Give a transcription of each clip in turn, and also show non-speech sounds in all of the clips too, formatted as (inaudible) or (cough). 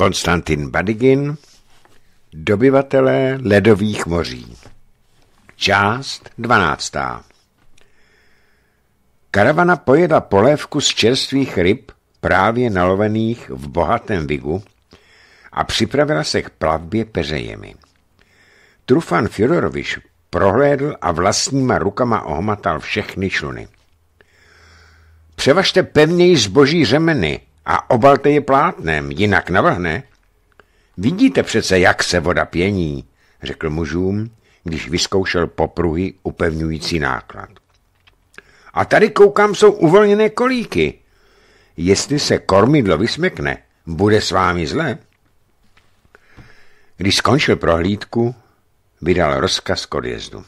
Konstantin Badigin, Dobyvatelé ledových moří. Část 12. Karavana pojedla polévku z čerstvých ryb, právě nalovených v bohatém vigu, a připravila se k plavbě peřejemi. Trufan Fjodorovič prohlédl a vlastníma rukama ohmatal všechny čluny. Převažte pevněji zboží řemeny, a obalte je plátnem, jinak navrhne. Vidíte přece, jak se voda pění, řekl mužům, když vyzkoušel popruhy upevňující náklad. A tady koukám, jsou uvolněné kolíky. Jestli se kormidlo vysmekne, bude s vámi zle. Když skončil prohlídku, vydal rozkaz k odjezdu.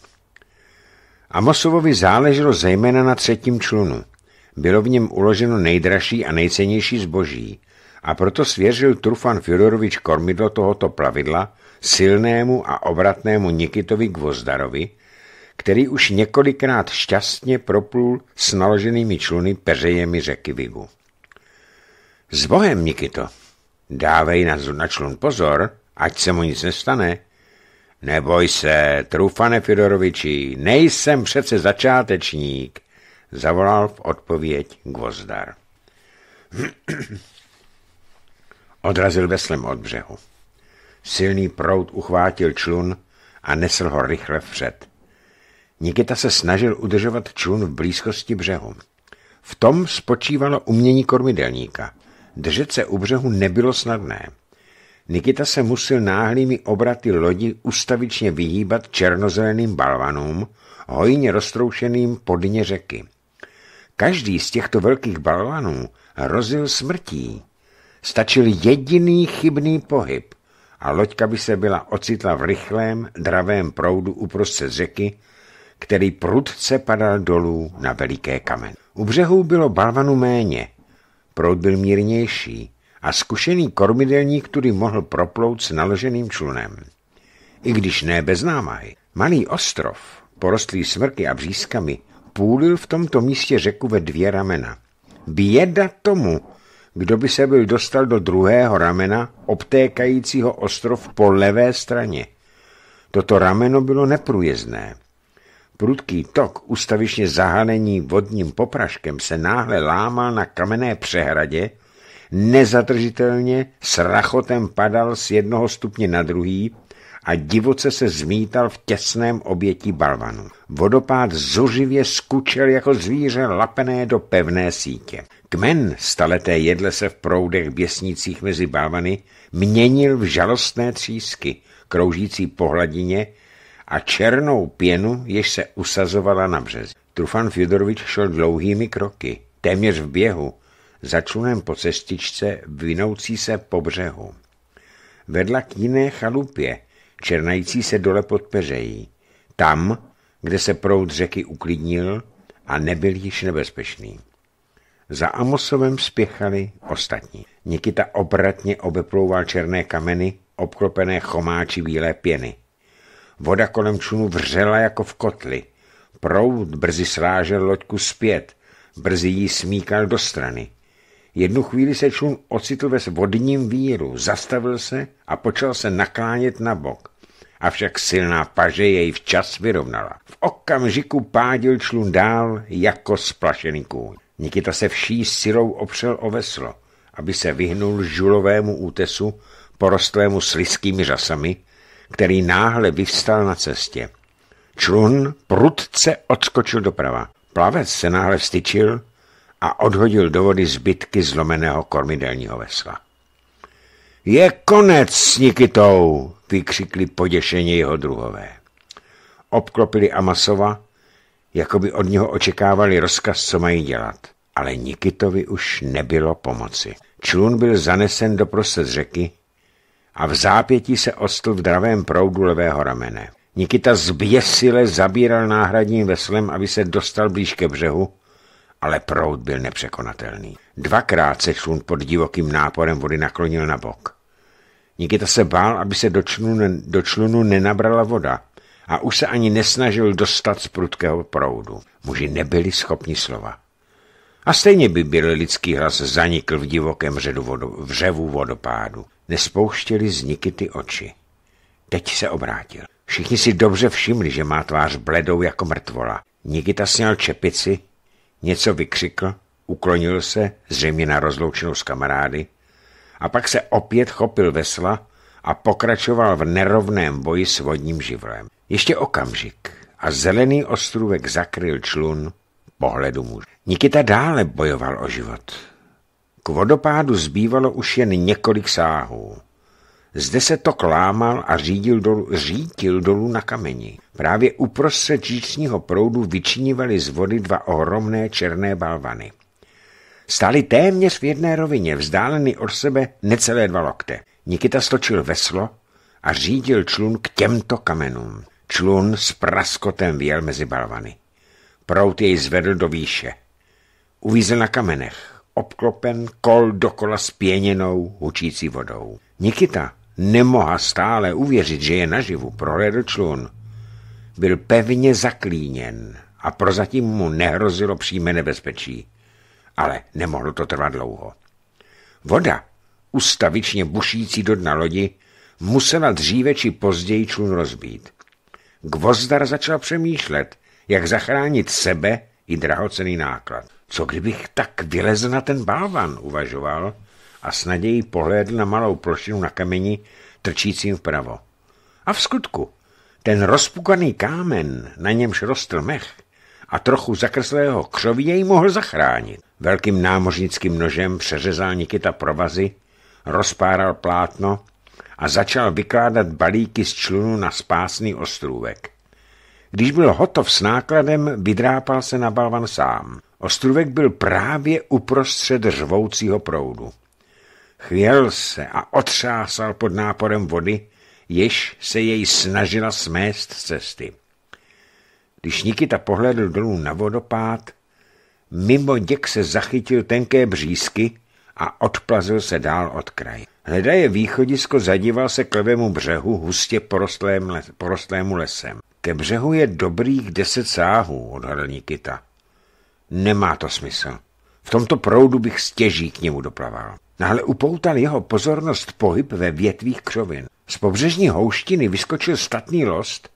Amosovovi záleželo zejména na třetím člunu – bylo v něm uloženo nejdražší a nejcennější zboží a proto svěřil Trufan Fjodorovič kormidlo tohoto plavidla silnému a obratnému Nikitovi Gvozdarovi, který už několikrát šťastně proplul s naloženými čluny peřejemi řeky Vigu. S bohem, Nikito! Dávej na, na člun pozor, ať se mu nic nestane. Neboj se, Trufane Fidoroviči, nejsem přece začátečník zavolal v odpověď Gvozdar. (clears throat) Odrazil veslem od břehu. Silný prout uchvátil člun a nesl ho rychle vpřed. Nikita se snažil udržovat člun v blízkosti břehu. V tom spočívalo umění kormidelníka. Držet se u břehu nebylo snadné. Nikita se musel náhlými obraty lodi ustavičně vyhýbat černozeleným balvanům, hojně roztroušeným po dně řeky. Každý z těchto velkých balvanů rozil smrtí. Stačil jediný chybný pohyb a loďka by se byla ocitla v rychlém, dravém proudu uprostřed řeky, který prudce padal dolů na veliké kamen. U břehů bylo balvanu méně, proud byl mírnější a zkušený kormidelník tudy mohl proplout s naloženým člunem. I když ne bez námahy. Malý ostrov, porostlý smrky a břízkami, půlil v tomto místě řeku ve dvě ramena. Běda tomu, kdo by se byl dostal do druhého ramena, obtékajícího ostrov po levé straně. Toto rameno bylo neprůjezdné. Prudký tok, ustavičně zahalený vodním popraškem, se náhle lámal na kamenné přehradě, nezatržitelně s rachotem padal z jednoho stupně na druhý, a divoce se zmítal v těsném oběti balvanu. Vodopád zuřivě skučel jako zvíře lapené do pevné sítě. Kmen staleté jedle se v proudech běsnících mezi balvany měnil v žalostné třísky, kroužící po hladině a černou pěnu, jež se usazovala na břez. Trufan Fjodorovič šel dlouhými kroky, téměř v běhu, za člunem po cestičce vinoucí se po břehu. Vedla k jiné chalupě, černající se dole pod peřejí, tam, kde se proud řeky uklidnil a nebyl již nebezpečný. Za Amosovem spěchali ostatní. Nikita obratně obeplouval černé kameny, obklopené chomáči bílé pěny. Voda kolem čunu vřela jako v kotli. Proud brzy srážel loďku zpět, brzy ji smíkal do strany. Jednu chvíli se čun ocitl ve vodním víru, zastavil se a počal se naklánět na bok avšak silná paže jej včas vyrovnala. V okamžiku pádil člun dál jako splašený kůň. Nikita se vší silou opřel o veslo, aby se vyhnul žulovému útesu, porostlému sliskými řasami, který náhle vyvstal na cestě. Člun prudce odskočil doprava. Plavec se náhle vstyčil a odhodil do vody zbytky zlomeného kormidelního vesla. Je konec s Nikitou, vykřikli poděšeně jeho druhové. Obklopili Amasova, jako by od něho očekávali rozkaz, co mají dělat. Ale Nikitovi už nebylo pomoci. Člun byl zanesen do prostřed řeky a v zápětí se ostl v dravém proudu levého ramene. Nikita zběsile zabíral náhradním veslem, aby se dostal blíž ke břehu, ale proud byl nepřekonatelný. Dvakrát se člun pod divokým náporem vody naklonil na bok. Nikita se bál, aby se do člunu, do člunu nenabrala voda a už se ani nesnažil dostat z prudkého proudu. Muži nebyli schopni slova. A stejně by byl lidský hlas zanikl v divokém vředu vodo, vřevu vodopádu. Nespouštěli z Nikity oči. Teď se obrátil. Všichni si dobře všimli, že má tvář bledou jako mrtvola. Nikita sněl čepici, něco vykřikl uklonil se, zřejmě na rozloučenou s kamarády, a pak se opět chopil vesla a pokračoval v nerovném boji s vodním živlem. Ještě okamžik a zelený ostrůvek zakryl člun pohledu muže. Nikita dále bojoval o život. K vodopádu zbývalo už jen několik sáhů. Zde se to klámal a řídil dolů, řítil dolů na kameni. Právě uprostřed říčního proudu vyčinívaly z vody dva ohromné černé balvany. Stáli téměř v jedné rovině, vzdáleny od sebe necelé dva lokte. Nikita stočil veslo a řídil člun k těmto kamenům. Člun s praskotem vjel mezi balvany. Prout jej zvedl do výše. Uvízel na kamenech, obklopen kol dokola spěněnou hučící vodou. Nikita nemoha stále uvěřit, že je naživu, prohlédl člun. Byl pevně zaklíněn a prozatím mu nehrozilo přímé nebezpečí ale nemohlo to trvat dlouho. Voda, ustavičně bušící do dna lodi, musela dříve či později člun rozbít. Gvozdar začal přemýšlet, jak zachránit sebe i drahocený náklad. Co kdybych tak vylezl na ten balvan, uvažoval a s nadějí pohlédl na malou plošinu na kameni trčícím vpravo. A v skutku, ten rozpukaný kámen, na němž rostl mech, a trochu zakrslého křoví jej mohl zachránit. Velkým námořnickým nožem přeřezal Nikita provazy, rozpáral plátno a začal vykládat balíky z člunu na spásný ostrůvek. Když byl hotov s nákladem, vydrápal se na balvan sám. Ostrůvek byl právě uprostřed řvoucího proudu. Chvěl se a otřásal pod náporem vody, jež se jej snažila smést z cesty. Když Nikita pohledl dolů na vodopád, mimo děk se zachytil tenké břízky a odplazil se dál od kraje. Hledaje východisko zadíval se k levému břehu hustě porostlém porostlému lesem. Ke břehu je dobrých deset sáhů, odhadl Nikita. Nemá to smysl. V tomto proudu bych stěží k němu doplaval. Náhle upoutal jeho pozornost pohyb ve větvích křovin. Z pobřežní houštiny vyskočil statný lost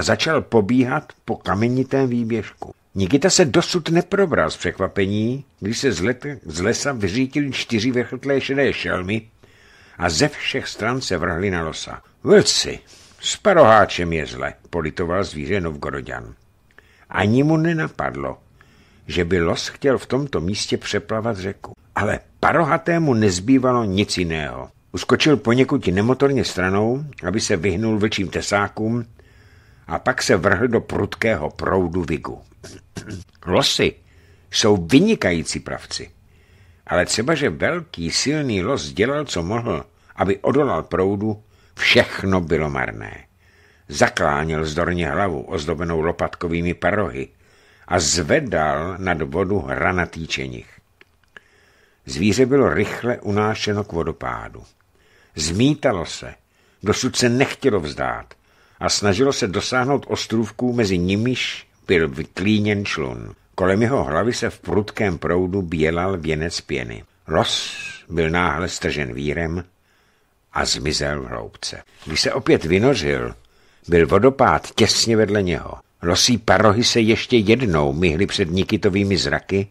a začal pobíhat po kamenitém výběžku. Nikita se dosud neprobral z překvapení, když se z, let, z lesa vyřítili čtyři vrchotlé šedé šelmy a ze všech stran se vrhli na losa. Vlci, s paroháčem je zle, politoval zvíře Novgorodian. Ani mu nenapadlo, že by los chtěl v tomto místě přeplavat řeku. Ale parohatému nezbývalo nic jiného. Uskočil poněkud nemotorně stranou, aby se vyhnul vlčím tesákům a pak se vrhl do prudkého proudu vigu. Losy jsou vynikající pravci, ale třeba, že velký, silný los dělal, co mohl, aby odolal proudu, všechno bylo marné. Zaklánil zdorně hlavu, ozdobenou lopatkovými parohy, a zvedal nad vodu hranatý čenich. Zvíře bylo rychle unášeno k vodopádu. Zmítalo se, dosud se nechtělo vzdát, a snažilo se dosáhnout ostrůvků, mezi nimiž byl vytlíněn člun. Kolem jeho hlavy se v prudkém proudu bělal věnec pěny. Los byl náhle stržen vírem a zmizel v hloubce. Když se opět vynořil, byl vodopád těsně vedle něho. Losí parohy se ještě jednou myhly před Nikitovými zraky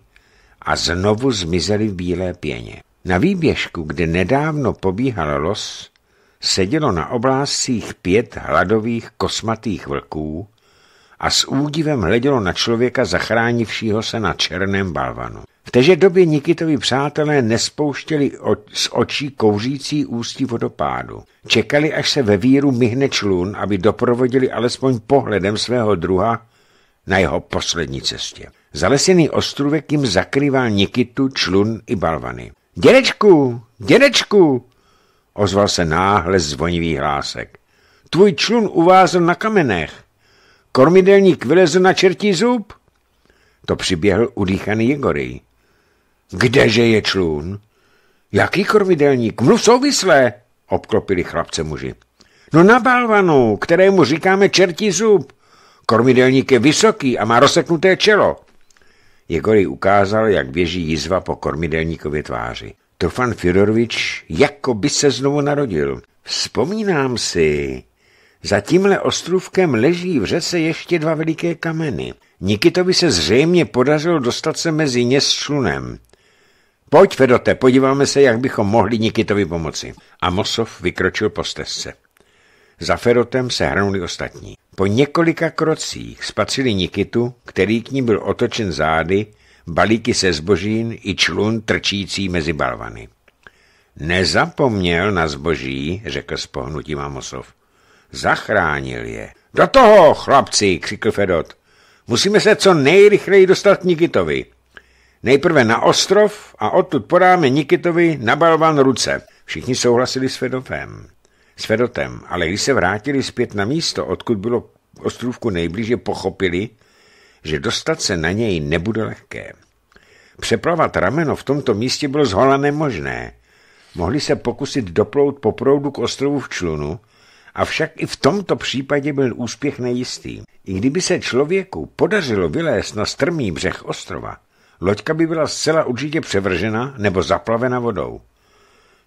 a znovu zmizely v bílé pěně. Na výběžku, kde nedávno pobíhal los, sedělo na oblázcích pět hladových kosmatých vlků a s údivem hledělo na člověka zachránivšího se na černém balvanu. V téže době Nikitovi přátelé nespouštěli z očí kouřící ústí vodopádu. Čekali, až se ve víru myhne člun, aby doprovodili alespoň pohledem svého druha na jeho poslední cestě. Zalesený ostrůvek jim zakrýval Nikitu, člun i balvany. Dědečku, dědečku, ozval se náhle zvonivý hlásek. Tvůj člun uvázl na kamenech. Kormidelník vylezl na čertí zub. To přiběhl udýchaný Jegory. Kdeže je člun? Jaký kormidelník? Mluv souvislé, obklopili chlapce muži. No na balvanu, kterému říkáme čertí zub. Kormidelník je vysoký a má rozseknuté čelo. Jegory ukázal, jak běží jizva po kormidelníkově tváři. Tofan Fjodorovič jako by se znovu narodil. Vzpomínám si, za tímhle ostrůvkem leží v řece ještě dva veliké kameny. Nikitovi se zřejmě podařilo dostat se mezi ně s člunem. Pojď, Fedote, podíváme se, jak bychom mohli Nikitovi pomoci. A Mosov vykročil po stezce. Za Ferotem se hrnuli ostatní. Po několika krocích spatřili Nikitu, který k ní byl otočen zády balíky se zbožín i člun trčící mezi balvany. Nezapomněl na zboží, řekl s pohnutím Amosov. Zachránil je. Do toho, chlapci, křikl Fedot. Musíme se co nejrychleji dostat k Nikitovi. Nejprve na ostrov a odtud podáme Nikitovi na balvan ruce. Všichni souhlasili s Fedotem. S Fedotem, ale když se vrátili zpět na místo, odkud bylo ostrovku nejblíže, pochopili, že dostat se na něj nebude lehké. Přeplavat rameno v tomto místě bylo zhola nemožné. Mohli se pokusit doplout po proudu k ostrovu v člunu, avšak i v tomto případě byl úspěch nejistý. I kdyby se člověku podařilo vylézt na strmý břeh ostrova, loďka by byla zcela určitě převržena nebo zaplavena vodou.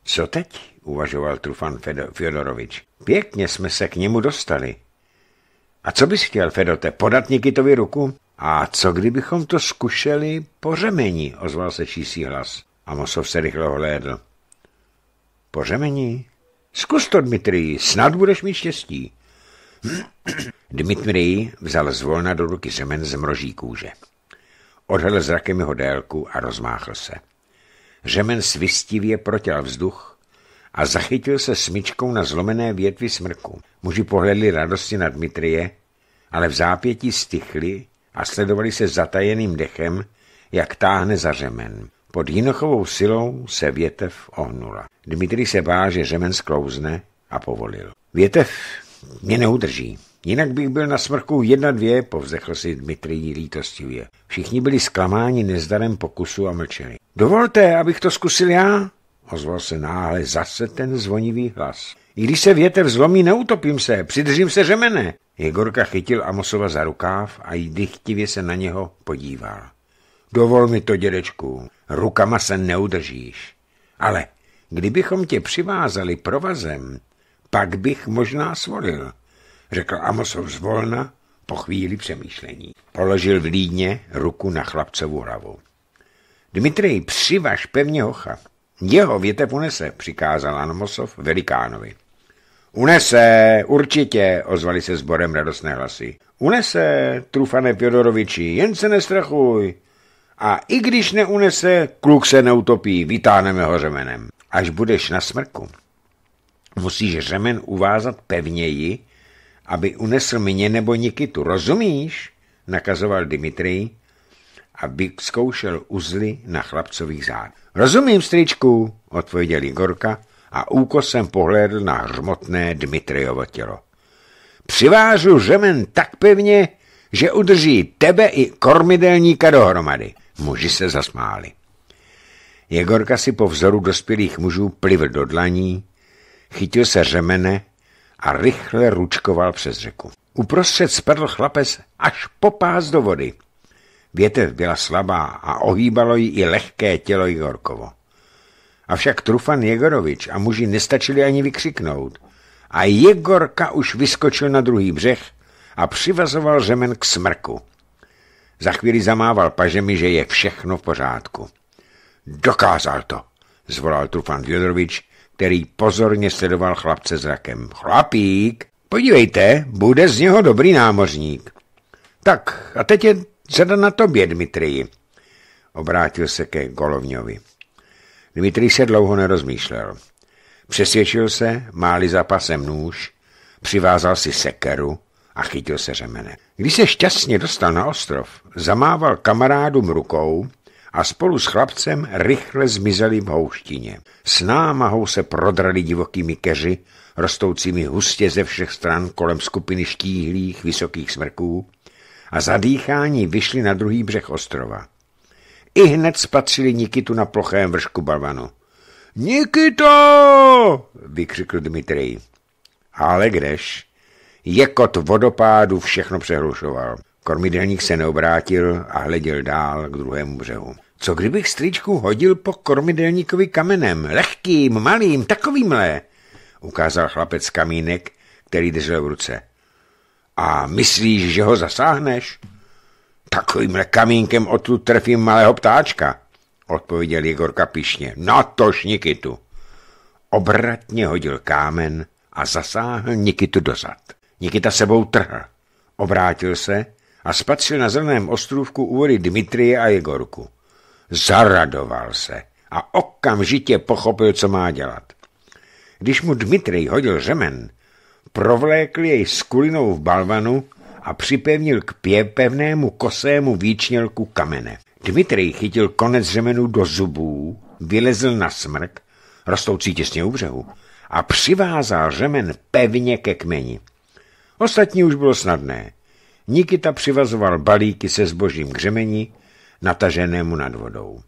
Co teď? uvažoval Trufan Fjodorovič. Pěkně jsme se k němu dostali. A co bys chtěl, Fedote, podat Nikitovi ruku? A co kdybychom to zkušeli po řemení, ozval se čísí hlas. Amosov se rychle ohlédl. Po řemení? Zkus to, Dmitrij, snad budeš mít štěstí. (clears throat) Dmitrij vzal zvolna do ruky řemen z mroží kůže. Odhledl zrakem jeho délku a rozmáchl se. Řemen svistivě protěl vzduch a zachytil se smyčkou na zlomené větvi smrku. Muži pohledli radosti na Dmitrije, ale v zápětí stichli a sledovali se zatajeným dechem, jak táhne za řemen. Pod jinochovou silou se větev ohnula. Dmitry se bá, že řemen sklouzne a povolil. Větev mě neudrží. Jinak bych byl na smrku jedna dvě, povzdechl si Dmitry lítostivě. Všichni byli zklamáni nezdarem pokusu a mlčeli. Dovolte, abych to zkusil já, ozval se náhle zase ten zvonivý hlas. I když se větev zlomí, neutopím se, přidržím se řemene. Jegorka chytil Amosova za rukáv a jdy chtivě se na něho podíval. Dovol mi to, dědečku, rukama se neudržíš. Ale kdybychom tě přivázali provazem, pak bych možná svolil, řekl Amosov zvolna po chvíli přemýšlení. Položil v lídně ruku na chlapcovu hlavu. Dmitrij, přivaž pevně hocha. Jeho větev unese, přikázal Amosov velikánovi. Unese, určitě, ozvali se sborem radostné hlasy. Unese, trufane Pjodoroviči, jen se nestrachuj. A i když neunese, kluk se neutopí, vytáhneme ho řemenem. Až budeš na smrku, musíš řemen uvázat pevněji, aby unesl mě nebo Nikitu, rozumíš? Nakazoval Dimitrij a vyzkoušel uzly na chlapcových zádech. Rozumím, stričku, odpověděl Igorka a úkosem pohlédl na hřmotné Dmitrijovo tělo. Přivážu žemen tak pevně, že udrží tebe i kormidelníka dohromady. Muži se zasmáli. Jegorka si po vzoru dospělých mužů plivl do dlaní, chytil se řemene a rychle ručkoval přes řeku. Uprostřed spadl chlapec až po pás do vody. Větev byla slabá a ohýbalo ji i lehké tělo Jegorkovo. Avšak Trufan Jegorovič a muži nestačili ani vykřiknout. A Jegorka už vyskočil na druhý břeh a přivazoval řemen k smrku. Za chvíli zamával pažemi, že je všechno v pořádku. Dokázal to, zvolal Trufan Jegorovič, který pozorně sledoval chlapce zrakem. Chlapík, podívejte, bude z něho dobrý námořník. Tak, a teď je řada na tobě, Dmitriji. Obrátil se ke Golovňovi. Dmitrij se dlouho nerozmýšlel. Přesvědčil se, máli za pasem nůž, přivázal si sekeru a chytil se řemene. Když se šťastně dostal na ostrov, zamával kamarádům rukou a spolu s chlapcem rychle zmizeli v houštině. S námahou se prodrali divokými keři, rostoucími hustě ze všech stran kolem skupiny štíhlých vysokých smrků a zadýchání vyšli na druhý břeh ostrova. I hned spatřili Nikitu na plochém vršku balvanu. Nikito! vykřikl Dmitrij. Ale kdež? Jekot vodopádu všechno přehlušoval. Kormidelník se neobrátil a hleděl dál k druhému břehu. Co kdybych stričku hodil po kormidelníkovi kamenem, lehkým, malým, takovýmhle? Ukázal chlapec kamínek, který držel v ruce. A myslíš, že ho zasáhneš? Takovýmhle kamínkem odtud trefím malého ptáčka, odpověděl Jegorka pišně. Na no tož Nikitu. Obratně hodil kámen a zasáhl Nikitu dozad. Nikita sebou trhl. Obrátil se a spatřil na zeleném ostrůvku úvody Dmitrie a Jegorku. Zaradoval se a okamžitě pochopil, co má dělat. Když mu Dmitrij hodil řemen, provlékl jej skulinou v balvanu a připevnil k pě pevnému kosému výčnělku kamene. Dmitrij chytil konec řemenu do zubů, vylezl na smrk, rostoucí těsně u břehu, a přivázal řemen pevně ke kmeni. Ostatní už bylo snadné. Nikita přivazoval balíky se zbožím k řemeni, nataženému nad vodou.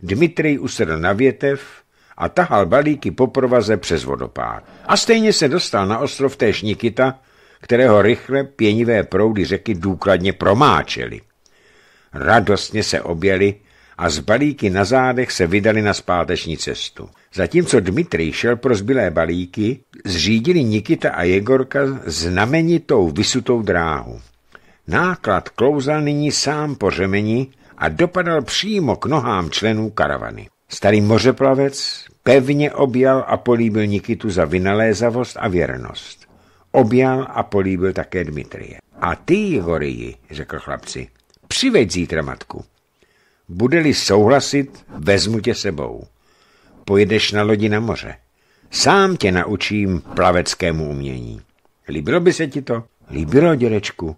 Dmitrij usedl na větev a tahal balíky po provaze přes vodopád. A stejně se dostal na ostrov též Nikita, kterého rychle pěnivé proudy řeky důkladně promáčely. Radostně se objeli a z balíky na zádech se vydali na zpáteční cestu. Zatímco Dmitrij šel pro zbylé balíky, zřídili Nikita a Jegorka znamenitou vysutou dráhu. Náklad klouzal nyní sám po řemeni a dopadal přímo k nohám členů karavany. Starý mořeplavec pevně objal a políbil Nikitu za vynalézavost a věrnost objal a políbil také Dmitrie. A ty, Jigoriji, řekl chlapci, přiveď zítra matku. Bude-li souhlasit, vezmu tě sebou. Pojedeš na lodi na moře. Sám tě naučím plaveckému umění. Líbilo by se ti to? Líbilo, dědečku,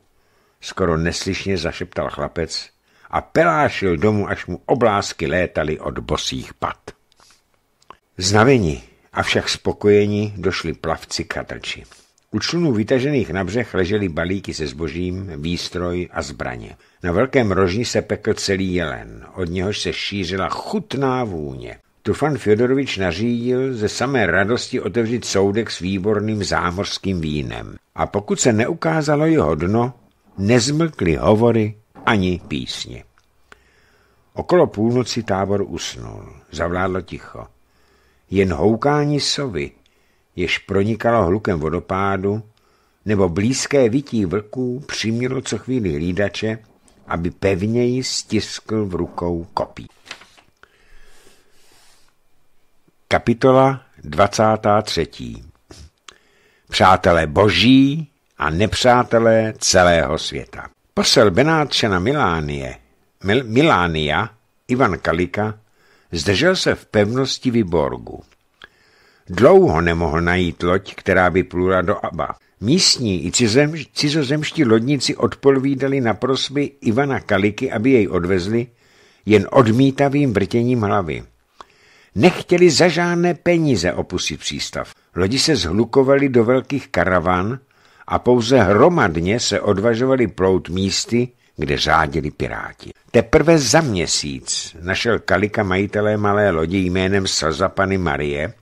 skoro neslyšně zašeptal chlapec a pelášil domů, až mu oblásky létaly od bosých pat. Znavení, avšak spokojení, došli plavci k u člunů vytažených na břeh ležely balíky se zbožím, výstroj a zbraně. Na velkém rožni se pekl celý jelen, od něhož se šířila chutná vůně. Tufan Fyodorovič nařídil ze samé radosti otevřít soudek s výborným zámořským vínem. A pokud se neukázalo jeho dno, nezmlkly hovory ani písně. Okolo půlnoci tábor usnul, zavládlo ticho. Jen houkání sovy jež pronikalo hlukem vodopádu, nebo blízké vytí vlků přimělo co chvíli hlídače, aby pevněji stiskl v rukou kopí. Kapitola 23. Přátelé boží a nepřátelé celého světa. Posel Benátčana Milánie, Mil Milánia, Ivan Kalika, zdržel se v pevnosti Vyborgu. Dlouho nemohl najít loď, která by plula do Aba. Místní i cizem, cizozemští lodníci odpovídali na prosby Ivana Kaliky, aby jej odvezli, jen odmítavým vrtěním hlavy. Nechtěli za žádné peníze opustit přístav. Lodi se zhlukovali do velkých karavan a pouze hromadně se odvažovali plout místy, kde řádili piráti. Teprve za měsíc našel Kalika majitelé malé lodi jménem Sazapany Marie,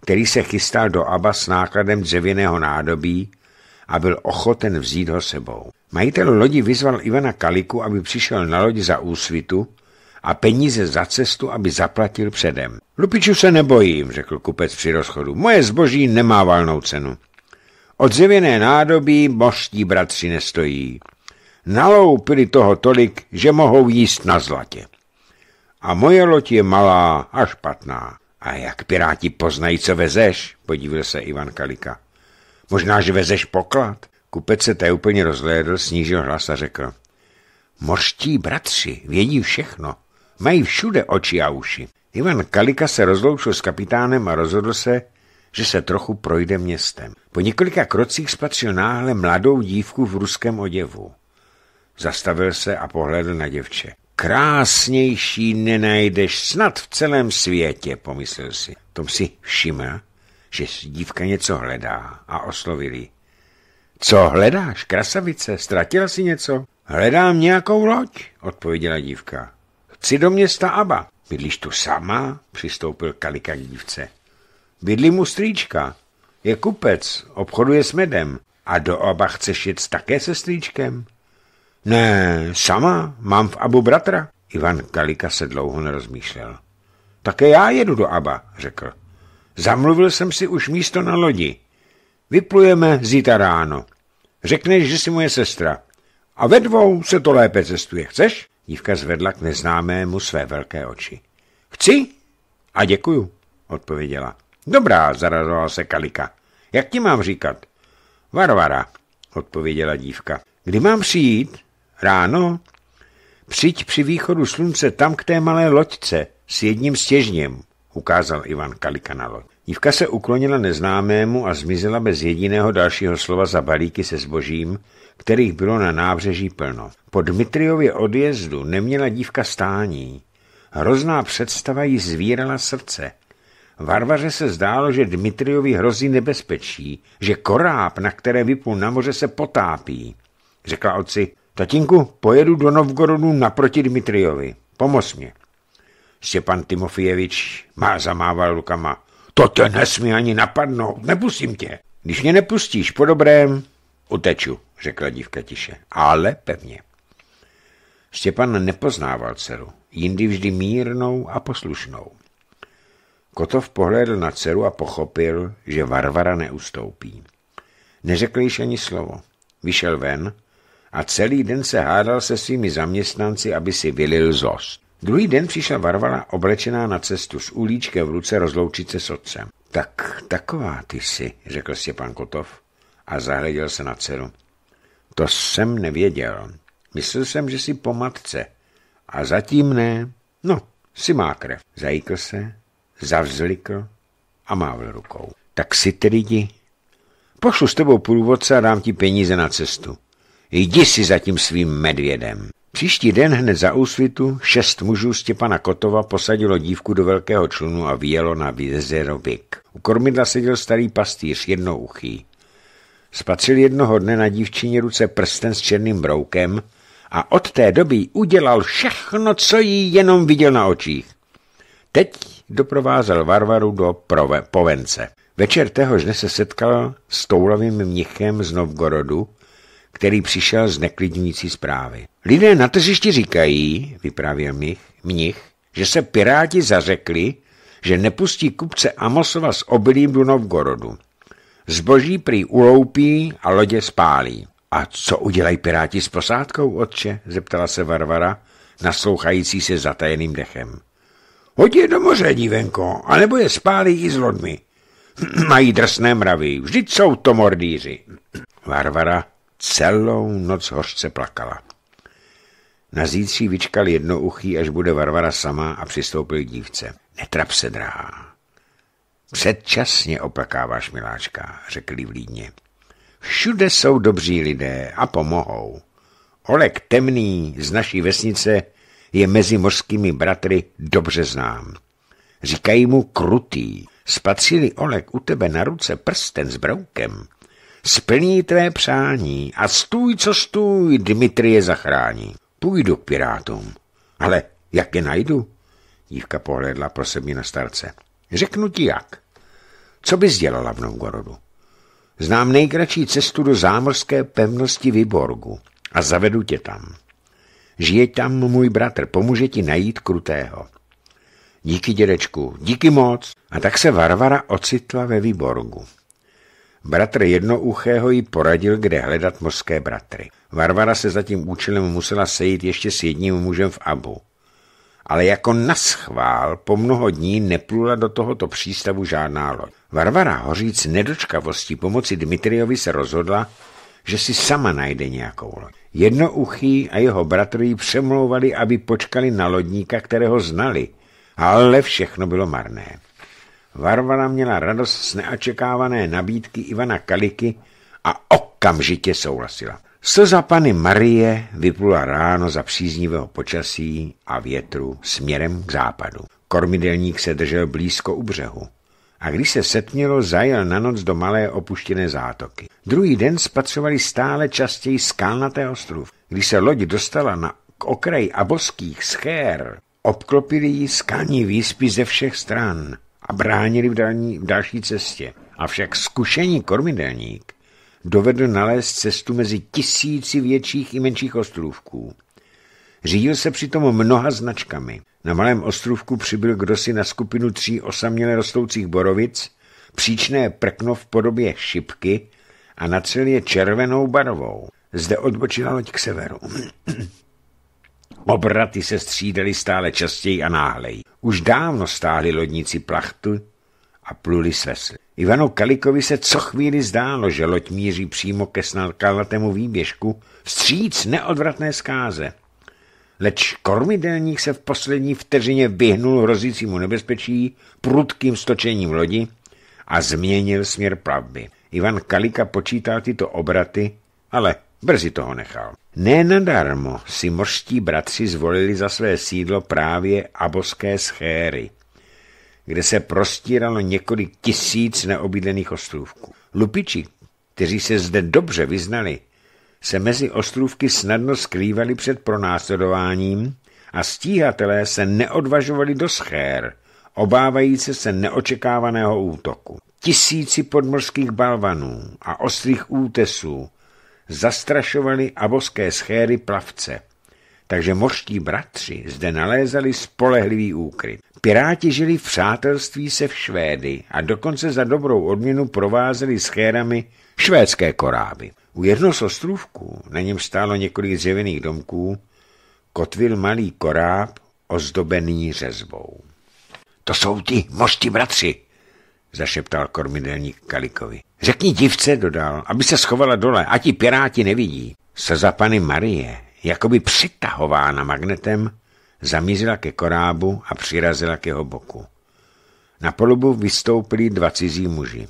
který se chystal do Aba s nákladem dřevěného nádobí a byl ochoten vzít ho sebou. Majitel lodi vyzval Ivana Kaliku, aby přišel na lodi za úsvitu a peníze za cestu, aby zaplatil předem. Lupiču se nebojím, řekl kupec při rozchodu. Moje zboží nemá valnou cenu. Od dřevěné nádobí moští bratři nestojí. Naloupili toho tolik, že mohou jíst na zlatě. A moje loď je malá a špatná. A jak piráti poznají, co vezeš, podívil se Ivan Kalika. Možná, že vezeš poklad. Kupec se té úplně rozhlédl, snížil hlas a řekl. Mořští bratři vědí všechno. Mají všude oči a uši. Ivan Kalika se rozloučil s kapitánem a rozhodl se, že se trochu projde městem. Po několika krocích spatřil náhle mladou dívku v ruském oděvu. Zastavil se a pohlédl na děvče. Krásnější nenajdeš snad v celém světě, pomyslel si. Tom si všiml, že dívka něco hledá a oslovili. Co hledáš, krasavice, ztratil si něco? Hledám nějakou loď, odpověděla dívka. Chci do města Aba. Bydlíš tu sama? Přistoupil Kalika k dívce. Bydlí mu strýčka. Je kupec, obchoduje s medem. A do Aba chceš jít také se strýčkem? Ne, sama, mám v Abu bratra. Ivan Kalika se dlouho nerozmýšlel. Také já jedu do Aba, řekl. Zamluvil jsem si už místo na lodi. Vyplujeme zítra ráno. Řekneš, že jsi moje sestra. A ve dvou se to lépe cestuje. Chceš? Dívka zvedla k neznámému své velké oči. Chci? A děkuju, odpověděla. Dobrá, zarazovala se Kalika. Jak ti mám říkat? Varvara, odpověděla dívka. Kdy mám přijít? Ráno? Přijď při východu slunce tam k té malé loďce s jedním stěžněm, ukázal Ivan Kalika na loď. Dívka se uklonila neznámému a zmizela bez jediného dalšího slova za balíky se zbožím, kterých bylo na nábřeží plno. Po Dmitriově odjezdu neměla dívka stání. Hrozná představa jí zvírala srdce. Varvaře se zdálo, že Dmitriovi hrozí nebezpečí, že koráb, na které vypůl na moře, se potápí. Řekla otci. Tatínku, pojedu do Novgorodu naproti Dmitriovi. Pomoz mě. Štěpan Timofijevič má zamával rukama. To tě nesmí ani napadnout, nepustím tě. Když mě nepustíš po dobrém, uteču, řekla dívka tiše, ale pevně. Štěpan nepoznával dceru, jindy vždy mírnou a poslušnou. Kotov pohlédl na dceru a pochopil, že Varvara neustoupí. Neřekl již ani slovo. Vyšel ven a celý den se hádal se svými zaměstnanci, aby si vylil zlost. Druhý den přišla Varvala oblečená na cestu s ulíčkem v ruce rozloučit se s otcem. Tak taková ty jsi, řekl Stěpan Kotov a zahleděl se na dceru. To jsem nevěděl. Myslel jsem, že jsi po matce. A zatím ne. No, si má krev. Zajíkl se, zavzlikl a mávl rukou. Tak si tedy jdi. Pošlu s tebou průvodce a dám ti peníze na cestu. Jdi si za tím svým medvědem. Příští den hned za úsvitu šest mužů Stěpana Kotova posadilo dívku do velkého člunu a vyjelo na jezero Vik. U kormidla seděl starý pastýř, jednou uchý. Spatřil jednoho dne na dívčině ruce prsten s černým broukem a od té doby udělal všechno, co jí jenom viděl na očích. Teď doprovázel Varvaru do prove- Povence. Večer téhož dne se setkal s toulavým mnichem z Novgorodu, který přišel z neklidňující zprávy. Lidé na tržišti říkají, vyprávěl mich, mnich, že se piráti zařekli, že nepustí kupce Amosova s obilím do Novgorodu. Zboží prý uloupí a lodě spálí. A co udělají piráti s posádkou, otče? zeptala se Varvara, naslouchající se zatajeným dechem. Hodí je do moře, dívenko, anebo je spálí i s lodmi. (clears throat) Mají drsné mravy, vždyť jsou to mordýři. Varvara Celou noc hořce plakala. Na zítří vyčkal jednouchý, až bude Varvara sama a přistoupil k dívce. Netrap se, drahá. Předčasně oplakáváš, miláčka, řekli vlídně. Všude jsou dobří lidé a pomohou. Olek Temný z naší vesnice je mezi mořskými bratry dobře znám. Říkají mu krutý. Spatřili Olek u tebe na ruce prsten s broukem splní tvé přání a stůj, co stůj, Dmitrie zachrání. Půjdu k pirátům. Ale jak je najdu? Dívka pohledla pro sebe na starce. Řeknu ti jak. Co bys dělala v Novgorodu? Znám nejkratší cestu do zámořské pevnosti Vyborgu a zavedu tě tam. Žije tam můj bratr, pomůže ti najít krutého. Díky dědečku, díky moc. A tak se Varvara ocitla ve Vyborgu. Bratr Jednouchého jí poradil, kde hledat mořské bratry. Varvara se za tím účelem musela sejít ještě s jedním mužem v Abu. Ale jako naschvál po mnoho dní neplula do tohoto přístavu žádná loď. Varvara hoříc nedočkavostí pomoci Dmitriovi se rozhodla, že si sama najde nějakou loď. Jednouchý a jeho bratr jí přemlouvali, aby počkali na lodníka, kterého znali, ale všechno bylo marné. Varvara měla radost z neočekávané nabídky Ivana Kaliky a okamžitě souhlasila. Slza pany Marie vyplula ráno za příznivého počasí a větru směrem k západu. Kormidelník se držel blízko u břehu. A když se setmělo, zajel na noc do malé opuštěné zátoky. Druhý den spatřovali stále častěji skálnaté ostrov. Když se loď dostala na k okraji aboských schér, obklopili ji skalní výspy ze všech stran a bránili v, dální, v další cestě. Avšak zkušení kormidelník dovedl nalézt cestu mezi tisíci větších i menších ostrůvků. Řídil se přitom mnoha značkami. Na malém ostrůvku přibyl kdosi na skupinu tří osaměle rostoucích borovic, příčné prkno v podobě šipky a na je červenou barvou. Zde odbočila loď k severu. (clears throat) Obraty se střídaly stále častěji a náhleji. Už dávno stáhli lodníci plachtu a pluli svesly. Ivanu Kalikovi se co chvíli zdálo, že loď míří přímo ke snadkalatému výběžku vstříc neodvratné zkáze. Leč kormidelník se v poslední vteřině vyhnul hrozícímu nebezpečí prudkým stočením lodi a změnil směr plavby. Ivan Kalika počítal tyto obraty, ale Brzy toho nechal. Nenadarmo si morští bratři zvolili za své sídlo právě aboské schéry, kde se prostíralo několik tisíc neobydlených ostrůvků. Lupiči, kteří se zde dobře vyznali, se mezi ostrůvky snadno skrývali před pronásledováním a stíhatelé se neodvažovali do schér, obávající se neočekávaného útoku. Tisíci podmorských balvanů a ostrých útesů Zastrašovali aboské schéry plavce. Takže mořští bratři zde nalézali spolehlivý úkryt. Piráti žili v přátelství se v Švédy a dokonce za dobrou odměnu provázeli schérami švédské koráby. U jednoho z ostrůvků, na něm stálo několik dřevěných domků, kotvil malý koráb ozdobený řezbou. To jsou ti mořští bratři, zašeptal kormidelník Kalikovi. Řekni divce, dodal, aby se schovala dole, a ti piráti nevidí. Se za pany Marie, jakoby přitahována magnetem, zamířila ke korábu a přirazila k jeho boku. Na polubu vystoupili dva cizí muži.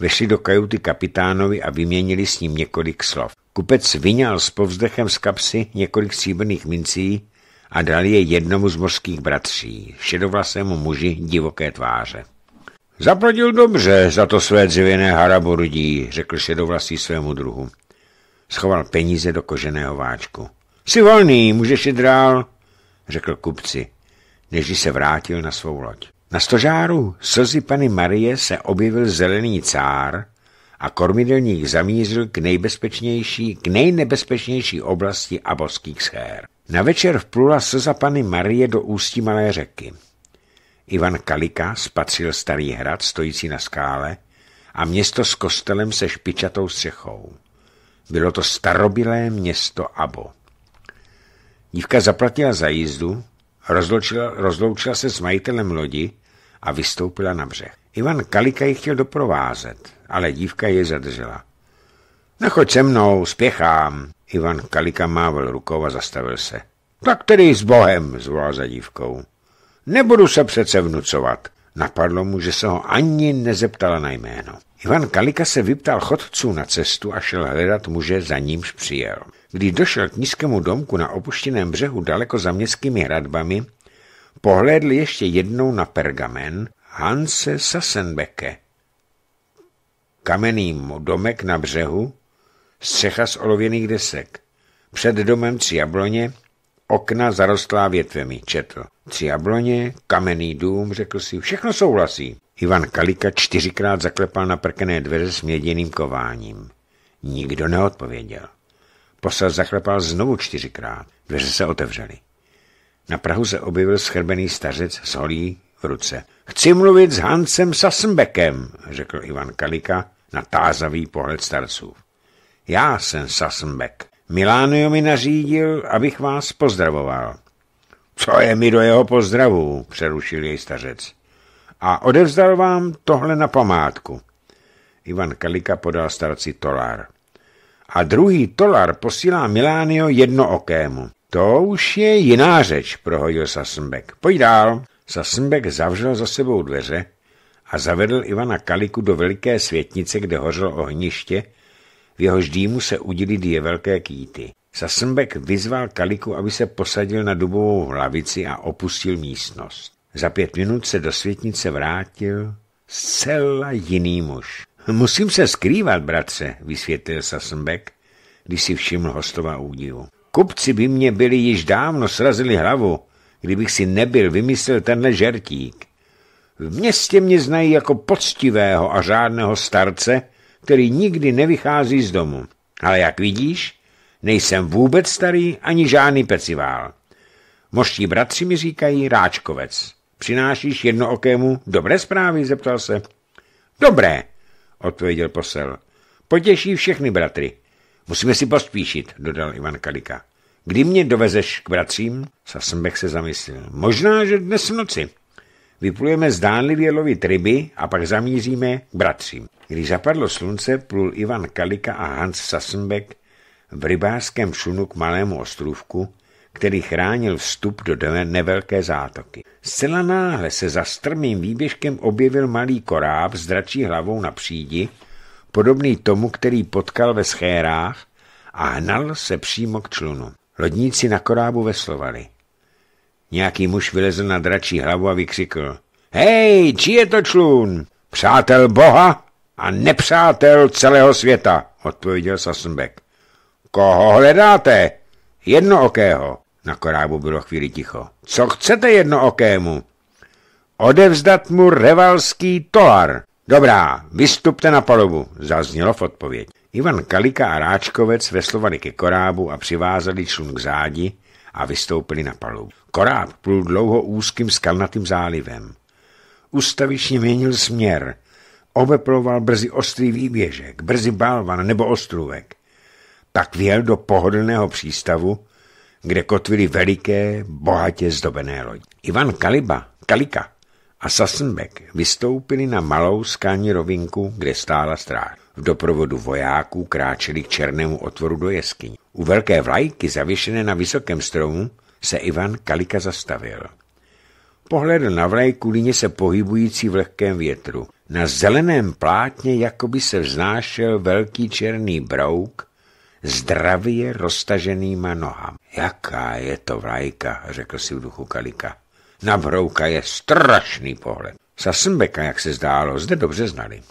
Vešli do kajuty kapitánovi a vyměnili s ním několik slov. Kupec vyňal s povzdechem z kapsy několik stříbrných mincí a dal je jednomu z mořských bratří, šedovlasému muži divoké tváře. Zaplodil dobře za to své dřevěné haraburdí, řekl šedovlasý svému druhu. Schoval peníze do koženého váčku. Jsi volný, můžeš jít drál, řekl kupci, než se vrátil na svou loď. Na stožáru slzy pany Marie se objevil zelený cár a kormidelník zamířil k nejbezpečnější, k nejnebezpečnější oblasti aboských schér. Na večer vplula slza pany Marie do ústí malé řeky. Ivan Kalika spatřil starý hrad stojící na skále a město s kostelem se špičatou střechou. Bylo to starobilé město Abo. Dívka zaplatila za jízdu, rozloučila, rozloučila se s majitelem lodi a vystoupila na břeh. Ivan Kalika ji chtěl doprovázet, ale dívka je zadržela. Nechoď no, se mnou, spěchám. Ivan Kalika mával rukou a zastavil se. Tak tedy s bohem, zvolal za dívkou. Nebudu se přece vnucovat. Napadlo mu, že se ho ani nezeptala na jméno. Ivan Kalika se vyptal chodců na cestu a šel hledat muže, za nímž přijel. Když došel k nízkému domku na opuštěném břehu daleko za městskými hradbami, pohlédl ještě jednou na pergamen Hanse Sassenbecke. Kamenný domek na břehu, střecha z olověných desek. Před domem tři jabloně, okna zarostlá větvemi, četl. Tři jabloně, kamenný dům, řekl si, všechno souhlasí. Ivan Kalika čtyřikrát zaklepal na prkené dveře s měděným kováním. Nikdo neodpověděl. Posel zaklepal znovu čtyřikrát. Dveře se otevřely. Na Prahu se objevil schrbený stařec s holí v ruce. Chci mluvit s Hansem Sasmbekem, řekl Ivan Kalika na tázavý pohled starců. Já jsem Sasmbek. Milánio mi nařídil, abych vás pozdravoval. Co je mi do jeho pozdravu, přerušil jej stařec. A odevzdal vám tohle na památku. Ivan Kalika podal starci tolar. A druhý tolar posílá Milánio jedno okému. To už je jiná řeč, prohodil Sasenbeck. Pojď dál. Sasenbeck zavřel za sebou dveře a zavedl Ivana Kaliku do veliké světnice, kde hořel ohniště v jehož dýmu se udělí dvě velké kýty. Sasenbeck vyzval Kaliku, aby se posadil na dubovou lavici a opustil místnost. Za pět minut se do světnice vrátil zcela jiný muž. Musím se skrývat, bratře, vysvětlil Sasenbeck, když si všiml hostova údivu. Kupci by mě byli již dávno srazili hlavu, kdybych si nebyl vymyslel tenhle žertík. V městě mě znají jako poctivého a řádného starce, který nikdy nevychází z domu. Ale jak vidíš, nejsem vůbec starý ani žádný pecivál. Moští bratři mi říkají Ráčkovec. Přinášíš jedno okému dobré zprávy, zeptal se. Dobré, odpověděl posel. Potěší všechny bratry. Musíme si pospíšit, dodal Ivan Kalika. Kdy mě dovezeš k bratřím? Sasembek se zamyslel. Možná, že dnes v noci. Vyplujeme zdánlivě lovit ryby a pak zamíříme k bratřím. Když zapadlo slunce, plul Ivan Kalika a Hans Sassenbeck v rybářském šunu k malému ostrůvku, který chránil vstup do nevelké zátoky. Zcela náhle se za strmým výběžkem objevil malý koráb s dračí hlavou na přídi, podobný tomu, který potkal ve schérách, a hnal se přímo k člunu. Lodníci na korábu veslovali. Nějaký muž vylezl na dračí hlavu a vykřikl. Hej, čí je to člun? Přátel Boha a nepřátel celého světa, odpověděl Sasenbeck. Koho hledáte? Jednookého. Na korábu bylo chvíli ticho. Co chcete jednookému? Odevzdat mu revalský tolar. Dobrá, vystupte na palubu, zaznělo v odpověď. Ivan Kalika a Ráčkovec veslovali ke korábu a přivázali člun k zádi a vystoupili na palubu. Koráb plul dlouho úzkým skalnatým zálivem. Ustavičně měnil směr. Obeploval brzy ostrý výběžek, brzy balvan nebo ostrůvek. Pak vjel do pohodlného přístavu, kde kotvily veliké, bohatě zdobené lodi. Ivan Kaliba, Kalika a Sassenbeck vystoupili na malou skalní rovinku, kde stála stráž. V doprovodu vojáků kráčeli k černému otvoru do jeskyně. U velké vlajky, zavěšené na vysokém stromu, se Ivan Kalika zastavil. Pohledl na vlajku líně se pohybující v lehkém větru. Na zeleném plátně jakoby se vznášel velký černý brouk, zdravě roztaženýma nohama. Jaká je to vlajka, řekl si v duchu Kalika. Na brouka je strašný pohled. Sasenbeka, jak se zdálo, zde dobře znali.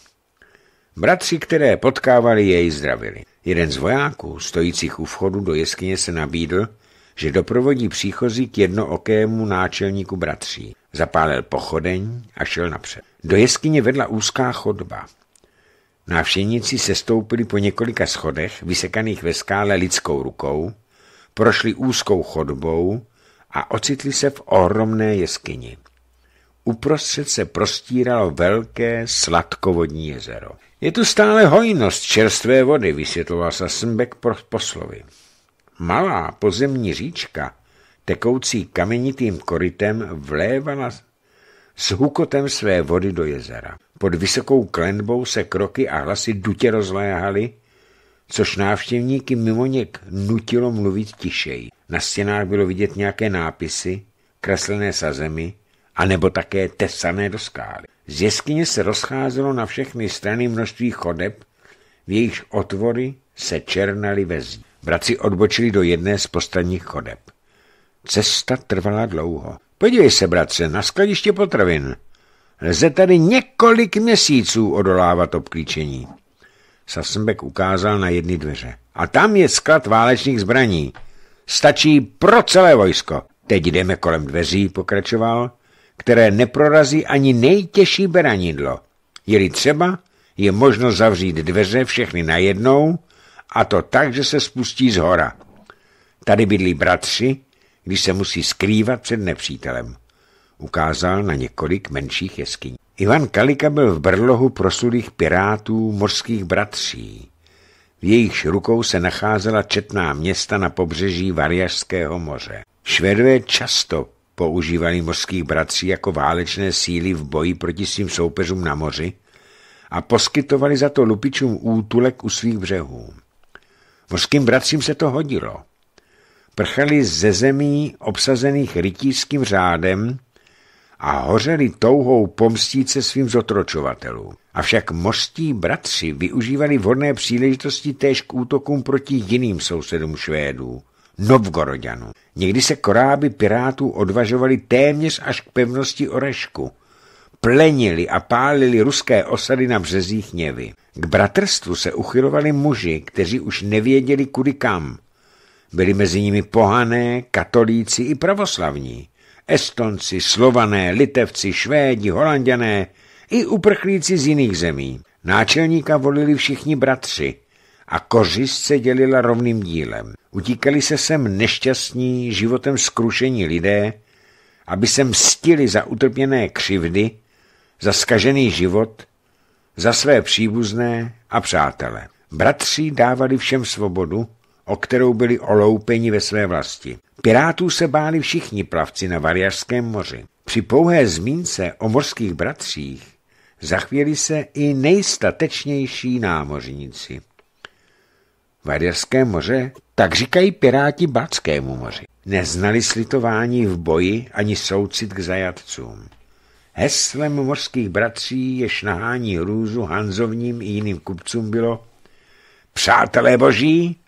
Bratři, které potkávali, jej zdravili. Jeden z vojáků, stojících u vchodu do jeskyně, se nabídl, že doprovodí příchozí k jednookému náčelníku bratří. Zapálil pochodeň a šel napřed. Do jeskyně vedla úzká chodba. Návštěvníci se stoupili po několika schodech, vysekaných ve skále lidskou rukou, prošli úzkou chodbou a ocitli se v ohromné jeskyni. Uprostřed se prostíralo velké sladkovodní jezero. Je tu stále hojnost čerstvé vody, vysvětloval Sassenbeck pro poslovy. Malá pozemní říčka, tekoucí kamenitým korytem, vlévala s hukotem své vody do jezera. Pod vysokou klenbou se kroky a hlasy dutě rozléhaly, což návštěvníky mimo něk nutilo mluvit tišeji. Na stěnách bylo vidět nějaké nápisy, kreslené sazemi a anebo také tesané do skály. Z jeskyně se rozcházelo na všechny strany množství chodeb, v jejichž otvory se černaly ve zdi. Vraci odbočili do jedné z postranních chodeb. Cesta trvala dlouho. Podívej se, bratře, na skladiště potravin. Lze tady několik měsíců odolávat obklíčení. Sassenbeck ukázal na jedny dveře. A tam je sklad válečných zbraní. Stačí pro celé vojsko. Teď jdeme kolem dveří, pokračoval, které neprorazí ani nejtěžší beranidlo. Je-li třeba, je možno zavřít dveře všechny najednou a to tak, že se spustí z hora. Tady bydlí bratři, když se musí skrývat před nepřítelem. Ukázal na několik menších jeskyní. Ivan Kalika byl v brlohu prosulých pirátů mořských bratří. V jejich rukou se nacházela četná města na pobřeží Variažského moře. Švedové často používali mořských bratří jako válečné síly v boji proti svým soupeřům na moři a poskytovali za to lupičům útulek u svých břehů. Polským bratřím se to hodilo. Prchali ze zemí obsazených rytířským řádem a hořeli touhou pomstít se svým zotročovatelům. Avšak mořští bratři využívali vhodné příležitosti též k útokům proti jiným sousedům Švédů, Novgorodanů. Někdy se koráby pirátů odvažovali téměř až k pevnosti Orešku – plenili a pálili ruské osady na březích Něvy. K bratrstvu se uchylovali muži, kteří už nevěděli kudy kam. Byli mezi nimi pohané, katolíci i pravoslavní. Estonci, Slované, Litevci, Švédi, Holanděné i uprchlíci z jiných zemí. Náčelníka volili všichni bratři a kořist se dělila rovným dílem. Utíkali se sem nešťastní, životem zkrušení lidé, aby se mstili za utrpěné křivdy za skažený život, za své příbuzné a přátele. Bratři dávali všem svobodu, o kterou byli oloupeni ve své vlasti. Pirátů se báli všichni plavci na Variařském moři. Při pouhé zmínce o mořských bratřích zachvěli se i nejstatečnější námořníci. Variařské moře, tak říkají piráti Balckému moři. Neznali slitování v boji ani soucit k zajatcům. Heslem mořských bratří, jež nahání růzu Hanzovním i jiným kupcům bylo Přátelé boží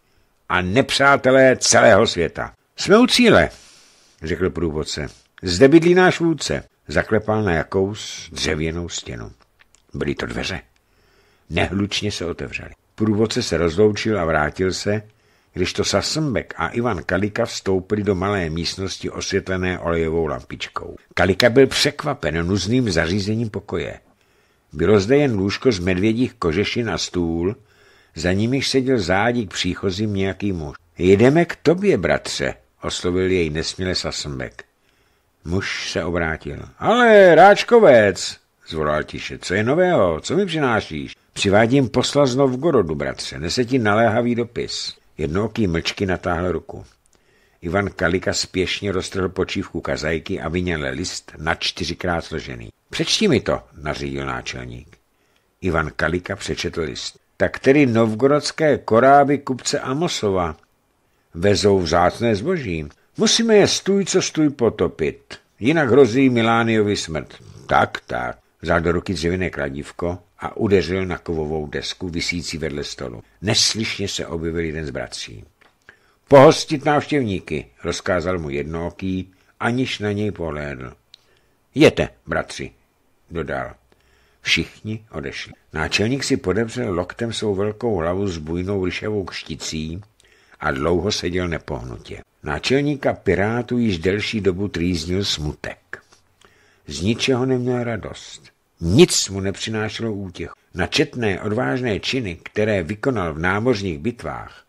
a nepřátelé celého světa. Jsme u cíle, řekl průvodce. Zde bydlí náš vůdce. Zaklepal na jakous dřevěnou stěnu. Byly to dveře. Nehlučně se otevřely. Průvodce se rozloučil a vrátil se, když to Sasembek a Ivan Kalika vstoupili do malé místnosti osvětlené olejovou lampičkou. Kalika byl překvapen nuzným zařízením pokoje. Bylo zde jen lůžko z medvědích kožešin na stůl, za nimiž seděl zádi k příchozím nějaký muž. Jedeme k tobě, bratře, oslovil jej nesměle Sasembek. Muž se obrátil. Ale, Ráčkovec, zvolal tiše, co je nového, co mi přinášíš? Přivádím posla z Novgorodu, bratře, nese ti naléhavý dopis. Jednoký mlčky natáhl ruku. Ivan Kalika spěšně roztrhl počívku kazajky a vyněl list na čtyřikrát složený. Přečti mi to, nařídil náčelník. Ivan Kalika přečetl list. Tak tedy novgorodské koráby kupce Amosova vezou vzácné zboží. Musíme je stůj co stůj potopit, jinak hrozí Milániovi smrt. Tak, tak, vzal do ruky dřevěné kladívko a udeřil na kovovou desku visící vedle stolu. Neslyšně se objevil jeden z bratří. Pohostit návštěvníky, rozkázal mu jednooký, aniž na něj pohlédl. Jete, bratři, dodal. Všichni odešli. Náčelník si podepřel loktem svou velkou hlavu s bujnou ryševou kšticí a dlouho seděl nepohnutě. Náčelníka pirátu již delší dobu trýznil smutek. Z ničeho neměl radost. Nic mu nepřinášelo útěch. Na četné odvážné činy, které vykonal v námořních bitvách,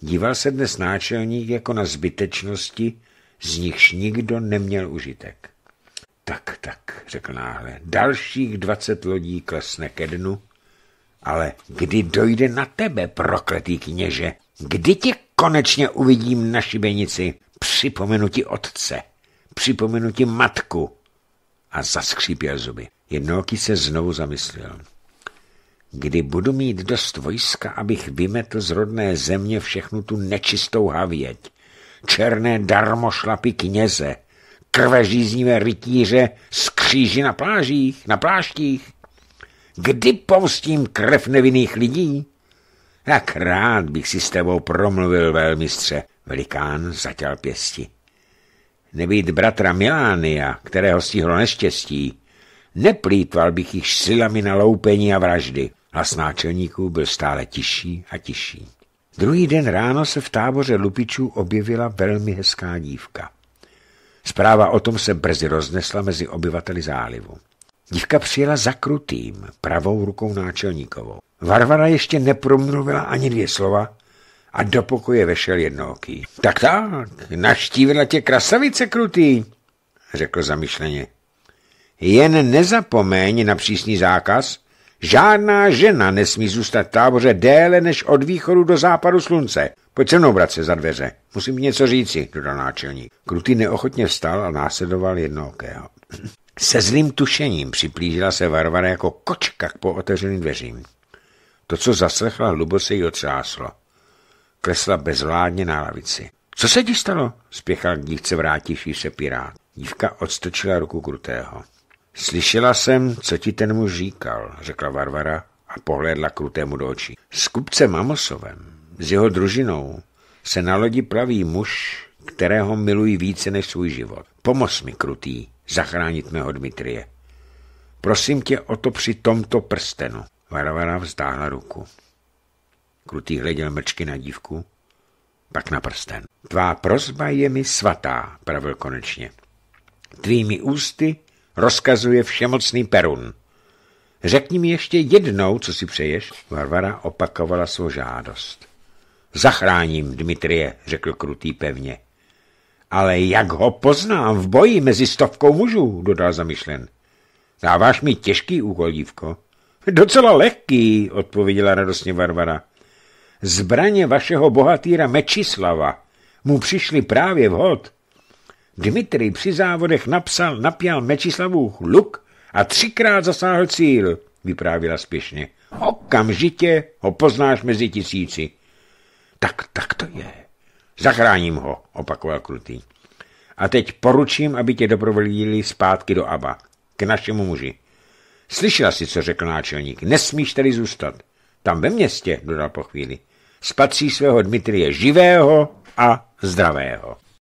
díval se dnes náčelník jako na zbytečnosti, z nichž nikdo neměl užitek. Tak, tak, řekl náhle, dalších dvacet lodí klesne ke dnu, ale kdy dojde na tebe, prokletý kněže? Kdy tě konečně uvidím na šibenici? Připomenu ti otce, připomenu ti matku. A zaskřípěl zuby. Jednoký se znovu zamyslel. Kdy budu mít dost vojska, abych vymetl z rodné země všechnu tu nečistou havěť, černé darmošlapy kněze, krvežíznivé rytíře z kříži na plážích, na pláštích? Kdy povstím krev nevinných lidí? Jak rád bych si s tebou promluvil, velmistře. Velikán zatěl pěsti. Nebýt bratra Milánia, kterého stihlo neštěstí, Neplýtval bych jich silami na loupení a vraždy. Hlas náčelníků byl stále tišší a tišší. Druhý den ráno se v táboře lupičů objevila velmi hezká dívka. Zpráva o tom se brzy roznesla mezi obyvateli zálivu. Dívka přijela za krutým, pravou rukou náčelníkovou. Varvara ještě nepromluvila ani dvě slova a do pokoje vešel jednoký. Tak tak, naštívila tě krasavice krutý, řekl zamyšleně. Jen nezapomeň na přísný zákaz. Žádná žena nesmí zůstat v táboře déle než od východu do západu slunce. Pojď se mnou, bratře, za dveře. Musím něco říci, dodal náčelník. Krutý neochotně vstal a následoval jednookého. (clears throat) Se zlým tušením připlížila se Varvara jako kočka k pootevřeným dveřím. To, co zaslechla, hluboce ji otřáslo. Klesla bezvládně na lavici. Co se ti stalo? spěchal k dívce vrátivší se pirát. Dívka odstočila ruku krutého. Slyšela jsem, co ti ten muž říkal, řekla Varvara a pohlédla krutému do očí. S kupcem Amosovem, s jeho družinou, se na lodi plaví muž, kterého milují více než svůj život. Pomoz mi, krutý, zachránit mého Dmitrie. Prosím tě o to při tomto prstenu. Varvara vzdáhla ruku. Krutý hleděl mrčky na dívku, pak na prsten. Tvá prozba je mi svatá, pravil konečně. Tvými ústy rozkazuje všemocný Perun. Řekni mi ještě jednou, co si přeješ. Varvara opakovala svou žádost. Zachráním Dmitrie, řekl krutý pevně. Ale jak ho poznám v boji mezi stovkou mužů, dodal zamyšlen. Dáváš mi těžký úkol, dívko. Docela lehký, odpověděla radostně Varvara. Zbraně vašeho bohatýra Mečislava mu přišly právě vhod. Dmitry při závodech napsal, napěl Mečislavu luk a třikrát zasáhl cíl, vyprávila spěšně. Okamžitě ho poznáš mezi tisíci. Tak, tak to je. Zachráním ho, opakoval Krutý. A teď poručím, aby tě doprovodili zpátky do Aba, k našemu muži. Slyšela si, co řekl náčelník. Nesmíš tady zůstat. Tam ve městě, dodal po chvíli. Spatří svého Dmitrie živého a zdravého.